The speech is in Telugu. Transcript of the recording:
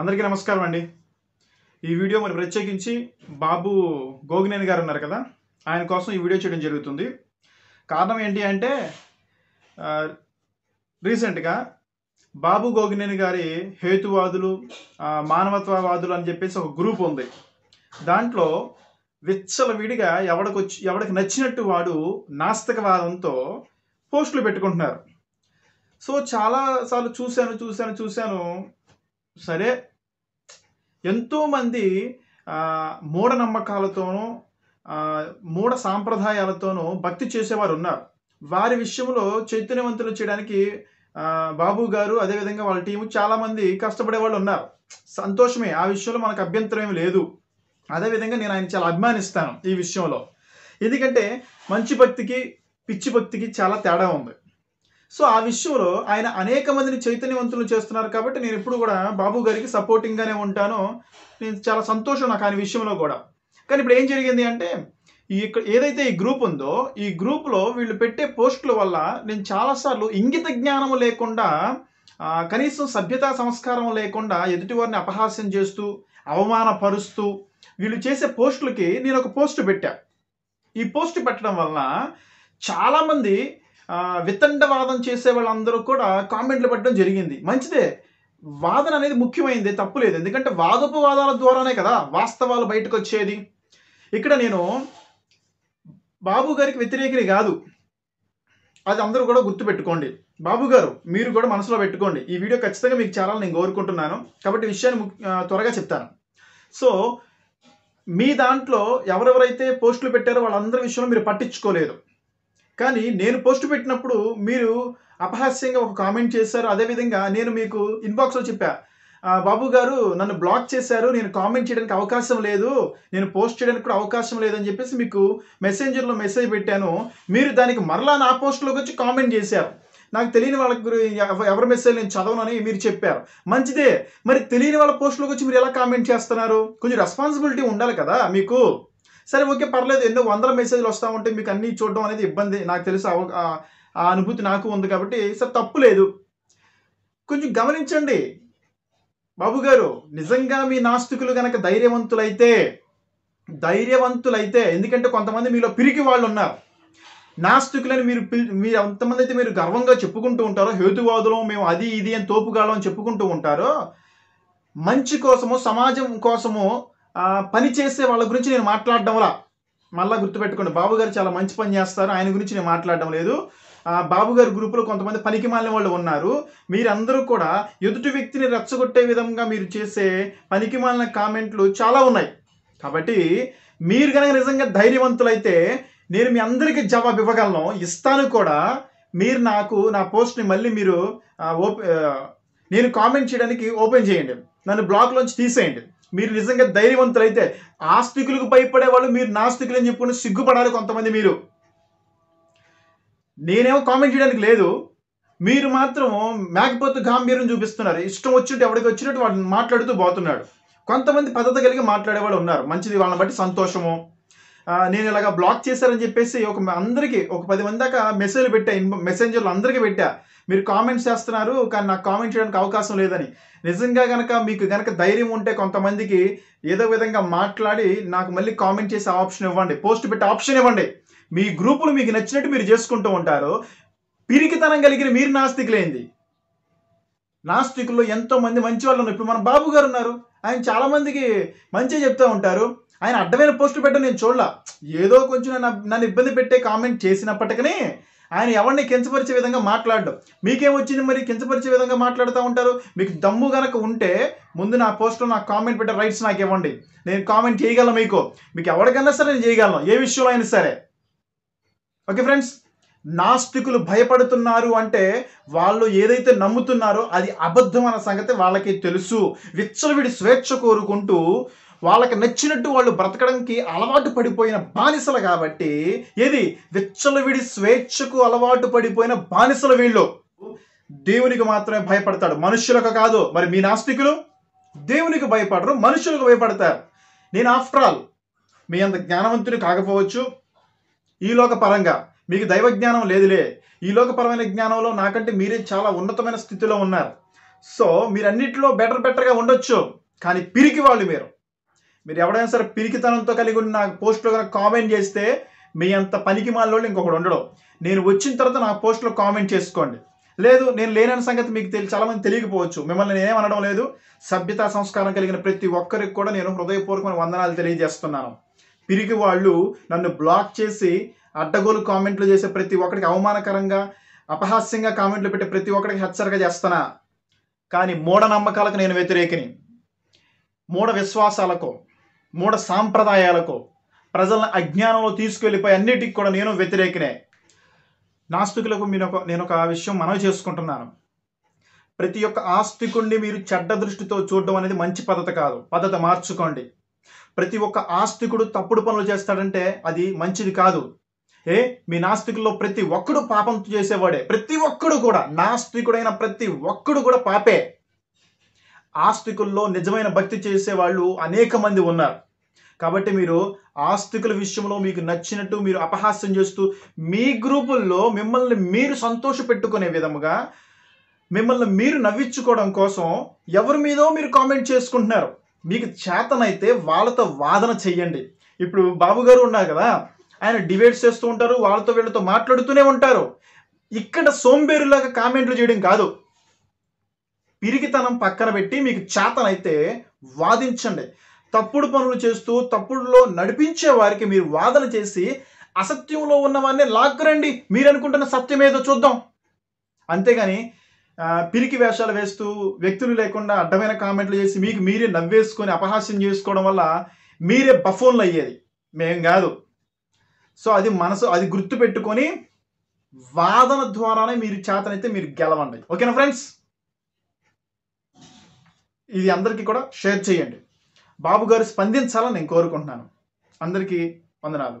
అందరికీ నమస్కారం అండి ఈ వీడియో మరి ప్రత్యేకించి బాబు గోగినేని గారు ఉన్నారు కదా ఆయన కోసం ఈ వీడియో చేయడం జరుగుతుంది కారణం ఏంటి అంటే రీసెంట్గా బాబు గోగినేని గారి హేతువాదులు మానవత్వవాదులు అని చెప్పేసి ఒక గ్రూప్ ఉంది దాంట్లో విడిగా ఎవడికొచ్చి ఎవడికి నచ్చినట్టు వాడు నాస్తికవాదంతో పోస్టులు పెట్టుకుంటున్నారు సో చాలాసార్లు చూశాను చూశాను చూశాను సరే ఎంతోమంది మూఢనమ్మకాలతోనూ మూఢ సాంప్రదాయాలతోనూ భక్తి చేసేవారు ఉన్నారు వారి విషయంలో చైతన్యవంతులు చేయడానికి బాబు గారు అదేవిధంగా వాళ్ళ టీము చాలామంది కష్టపడే వాళ్ళు ఉన్నారు సంతోషమే ఆ విషయంలో మనకు అభ్యంతరం ఏమి లేదు అదేవిధంగా నేను ఆయన చాలా అభిమానిస్తాను ఈ విషయంలో ఎందుకంటే మంచి భక్తికి పిచ్చి భక్తికి చాలా తేడా ఉంది సో ఆ విషయంలో ఆయన అనేక మందిని చైతన్యవంతులు చేస్తున్నారు కాబట్టి నేను ఎప్పుడు కూడా బాబు గారికి సపోర్టింగ్గానే ఉంటాను నేను చాలా సంతోషం నాకు ఆయన విషయంలో కూడా కానీ ఇప్పుడు ఏం జరిగింది అంటే ఈ ఇక్కడ ఏదైతే ఈ గ్రూప్ ఉందో ఈ గ్రూప్లో వీళ్ళు పెట్టే పోస్టుల వల్ల నేను చాలాసార్లు ఇంగిత జ్ఞానం లేకుండా కనీసం సభ్యతా సంస్కారం లేకుండా ఎదుటివారిని అపహాస్యం చేస్తూ అవమానపరుస్తూ వీళ్ళు చేసే పోస్టులకి నేను ఒక పోస్ట్ పెట్టా ఈ పోస్ట్ పెట్టడం వలన చాలామంది వితండవాదం చేసే వాళ్ళందరూ కూడా కామెంట్లు పెట్టడం జరిగింది మంచిదే వాదన అనేది ముఖ్యమైనది లేదు ఎందుకంటే వాదోపవాదాల ద్వారానే కదా వాస్తవాలు బయటకు వచ్చేది ఇక్కడ నేను బాబు గారికి వ్యతిరేకిని కాదు అది అందరూ కూడా గుర్తుపెట్టుకోండి బాబు గారు మీరు కూడా మనసులో పెట్టుకోండి ఈ వీడియో ఖచ్చితంగా మీకు చాలా నేను కోరుకుంటున్నాను కాబట్టి విషయాన్ని త్వరగా చెప్తాను సో మీ దాంట్లో ఎవరెవరైతే పోస్టులు పెట్టారో వాళ్ళందరి విషయంలో మీరు పట్టించుకోలేదు కానీ నేను పోస్ట్ పెట్టినప్పుడు మీరు అపహాస్యంగా ఒక కామెంట్ చేశారు అదేవిధంగా నేను మీకు ఇన్బాక్స్లో చెప్పా బాబు గారు నన్ను బ్లాక్ చేశారు నేను కామెంట్ చేయడానికి అవకాశం లేదు నేను పోస్ట్ చేయడానికి కూడా అవకాశం లేదని చెప్పేసి మీకు మెసెంజర్లో మెసేజ్ పెట్టాను మీరు దానికి మరలా నా పోస్ట్లోకి వచ్చి కామెంట్ చేశారు నాకు తెలియని వాళ్ళ ఎవరి మెసేజ్ నేను చదవనని మీరు చెప్పారు మంచిదే మరి తెలియని వాళ్ళ పోస్టులకు వచ్చి మీరు ఎలా కామెంట్ చేస్తున్నారు కొంచెం రెస్పాన్సిబిలిటీ ఉండాలి కదా మీకు సరే ఓకే పర్లేదు ఎన్నో వందల మెసేజ్లు వస్తూ ఉంటే మీకు అన్నీ చూడడం అనేది ఇబ్బంది నాకు తెలుసు ఆ అనుభూతి నాకు ఉంది కాబట్టి సార్ తప్పు లేదు కొంచెం గమనించండి బాబు గారు నిజంగా మీ నాస్తికులు కనుక ధైర్యవంతులైతే ధైర్యవంతులైతే ఎందుకంటే కొంతమంది మీలో పిరికి వాళ్ళు ఉన్నారు నాస్తికులని మీరు మీరు ఎంతమంది అయితే మీరు గర్వంగా చెప్పుకుంటూ ఉంటారో హేతువాదులు మేము అది ఇది అని తోపుగాళ్ళం అని చెప్పుకుంటూ ఉంటారో మంచి కోసము సమాజం కోసము పని చేసే వాళ్ళ గురించి నేను మాట్లాడడంలా మళ్ళీ గుర్తుపెట్టుకోండి బాబు గారు చాలా మంచి పని చేస్తారు ఆయన గురించి నేను మాట్లాడడం లేదు బాబు గారి గ్రూపులో కొంతమంది పనికి మాలిన వాళ్ళు ఉన్నారు మీరందరూ కూడా ఎదుటి వ్యక్తిని రెచ్చగొట్టే విధంగా మీరు చేసే పనికి మాలిన కామెంట్లు చాలా ఉన్నాయి కాబట్టి మీరు కనుక నిజంగా ధైర్యవంతులైతే నేను మీ అందరికీ జవాబు ఇవ్వగలను ఇస్తాను కూడా మీరు నాకు నా పోస్ట్ని మళ్ళీ మీరు ఓపె నేను కామెంట్ చేయడానికి ఓపెన్ చేయండి నన్ను బ్లాక్లోంచి తీసేయండి మీరు నిజంగా ధైర్యవంతులైతే ఆస్తికులకు భయపడే వాళ్ళు మీరు నాస్తికులు అని చెప్పుకుని సిగ్గుపడాలి కొంతమంది మీరు నేనేమో కామెంట్ చేయడానికి లేదు మీరు మాత్రం మేకపోతే గాంభీర్యం చూపిస్తున్నారు ఇష్టం వచ్చినట్టు ఎవరికి వచ్చినట్టు వాడిని మాట్లాడుతూ పోతున్నాడు కొంతమంది పద్ధతి కలిగి మాట్లాడేవాళ్ళు ఉన్నారు మంచిది వాళ్ళని బట్టి సంతోషము నేను ఇలాగ బ్లాక్ చేశారని చెప్పేసి ఒక అందరికీ ఒక పది మంది దాకా మెసేజ్లు పెట్టా మెసెంజర్లు అందరికీ పెట్టా మీరు కామెంట్స్ చేస్తున్నారు కానీ నాకు కామెంట్ చేయడానికి అవకాశం లేదని నిజంగా కనుక మీకు కనుక ధైర్యం ఉంటే కొంతమందికి ఏదో విధంగా మాట్లాడి నాకు మళ్ళీ కామెంట్ చేసే ఆప్షన్ ఇవ్వండి పోస్ట్ పెట్టే ఆప్షన్ ఇవ్వండి మీ గ్రూపులు మీకు నచ్చినట్టు మీరు చేసుకుంటూ ఉంటారు పిరికితనం కలిగిన మీరు నాస్తికులేంది నాస్తికుల్లో ఎంతో మంది మంచి వాళ్ళు ఉన్నారు ఇప్పుడు మన బాబు గారు ఉన్నారు ఆయన చాలామందికి మంచిగా చెప్తూ ఉంటారు ఆయన అడ్డమైన పోస్ట్ పెట్టడం నేను చూడలా ఏదో కొంచెం నన్ను నన్ను ఇబ్బంది పెట్టే కామెంట్ చేసినప్పటికీ ఆయన ఎవరిని కించపరిచే విధంగా మాట్లాడడం మీకేమొచ్చింది మరి కించపరిచే విధంగా మాట్లాడుతూ ఉంటారు మీకు దమ్ము కనుక ఉంటే ముందు నా పోస్ట్లో నా కామెంట్ పెట్టే రైట్స్ నాకు ఇవ్వండి నేను కామెంట్ చేయగలను మీకు మీకు ఎవరికన్నా సరే నేను చేయగలను ఏ విషయంలో అయినా సరే ఓకే ఫ్రెండ్స్ నాస్తికులు భయపడుతున్నారు అంటే వాళ్ళు ఏదైతే నమ్ముతున్నారో అది అబద్ధం అన్న సంగతి వాళ్ళకి తెలుసు విచ్చలవిడి స్వేచ్ఛ కోరుకుంటూ వాళ్ళకి నచ్చినట్టు వాళ్ళు బ్రతకడానికి అలవాటు పడిపోయిన బానిసలు కాబట్టి ఏది విచ్చలవిడి స్వేచ్ఛకు అలవాటు పడిపోయిన బానిసలు వీళ్ళు దేవునికి మాత్రమే భయపడతాడు మనుషులకు కాదు మరి మీ నాస్తికులు దేవునికి భయపడరు మనుషులకు భయపడతారు నేను ఆఫ్టర్ ఆల్ మీ అంత జ్ఞానవంతుని కాకపోవచ్చు ఈ లోక పరంగా మీకు దైవ జ్ఞానం లేదులే ఈ లోకపరమైన జ్ఞానంలో నాకంటే మీరే చాలా ఉన్నతమైన స్థితిలో ఉన్నారు సో మీరన్నిటిలో బెటర్ బెటర్గా ఉండొచ్చు కానీ పిరికి వాళ్ళు మీరు మీరు ఎవడైనా సరే పిరికితనంతో కలిగి ఉన్న నా పోస్ట్లో కనుక కామెంట్ చేస్తే మీ అంత పనికి మాలోళ్ళు ఇంకొకడు ఉండడం నేను వచ్చిన తర్వాత నా పోస్ట్లో కామెంట్ చేసుకోండి లేదు నేను లేనని సంగతి మీకు తెలి చాలామంది తెలియకపోవచ్చు మిమ్మల్ని నేనేం అనడం లేదు సభ్యతా సంస్కారం కలిగిన ప్రతి ఒక్కరికి కూడా నేను హృదయపూర్వకమైన వందనాలు తెలియజేస్తున్నాను పిరికి వాళ్ళు నన్ను బ్లాక్ చేసి అడ్డగోలు కామెంట్లు చేసే ప్రతి ఒక్కరికి అవమానకరంగా అపహాస్యంగా కామెంట్లు పెట్టే ప్రతి ఒక్కరికి హెచ్చరిక చేస్తున్నా కానీ మూఢ నమ్మకాలకు నేను వ్యతిరేకిని మూఢ విశ్వాసాలకు మూఢ సాంప్రదాయాలకు ప్రజలను అజ్ఞానంలో తీసుకెళ్ళిపోయి అన్నిటికి కూడా నేను వ్యతిరేకనే నాస్తికులకు మీరు ఒక నేను ఒక విషయం మనవి చేసుకుంటున్నాను ప్రతి ఒక్క ఆస్తికుణ్ణి మీరు చెడ్డ దృష్టితో చూడడం అనేది మంచి పద్ధతి కాదు పద్ధతి మార్చుకోండి ప్రతి ఒక్క ఆస్తికుడు తప్పుడు పనులు చేస్తాడంటే అది మంచిది కాదు ఏ మీ నాస్తికుల్లో ప్రతి ఒక్కడు పాపం చేసేవాడే ప్రతి ఒక్కడు కూడా నాస్తికుడైన ప్రతి ఒక్కడు కూడా పాపే ఆస్తికుల్లో నిజమైన భక్తి వాళ్ళు అనేక మంది ఉన్నారు కాబట్టి మీరు ఆస్తికుల విషయంలో మీకు నచ్చినట్టు మీరు అపహాస్యం చేస్తూ మీ గ్రూపుల్లో మిమ్మల్ని మీరు సంతోష పెట్టుకునే విధముగా మిమ్మల్ని మీరు నవ్వించుకోవడం కోసం ఎవరి మీదో మీరు కామెంట్ చేసుకుంటున్నారు మీకు చేతనైతే వాళ్ళతో వాదన చెయ్యండి ఇప్పుడు బాబుగారు ఉన్నారు కదా ఆయన డిబేట్స్ చేస్తూ ఉంటారు వాళ్ళతో వీళ్ళతో మాట్లాడుతూనే ఉంటారు ఇక్కడ సోంబేరులాగా కామెంట్లు చేయడం కాదు పిరికితనం పక్కన పెట్టి మీకు చేతనైతే వాదించండి తప్పుడు పనులు చేస్తూ తప్పుడులో నడిపించే వారికి మీరు వాదన చేసి అసత్యంలో ఉన్న వారిని లాక్కురండి మీరు అనుకుంటున్న సత్యం ఏదో చూద్దాం అంతేగాని పిరికి వేషాలు వేస్తూ వ్యక్తులు లేకుండా అడ్డమైన కామెంట్లు చేసి మీకు మీరే నవ్వేసుకొని అపహాస్యం చేసుకోవడం వల్ల మీరే బఫోన్లు అయ్యేది మేం కాదు సో అది మనసు అది గుర్తుపెట్టుకొని వాదన ద్వారానే మీరు చేతనైతే మీరు గెలవండి ఓకేనా ఫ్రెండ్స్ ఇది అందరికీ కూడా షేర్ చేయండి బాబు గారు స్పందించాలని నేను కోరుకుంటున్నాను అందరికీ వందనాలు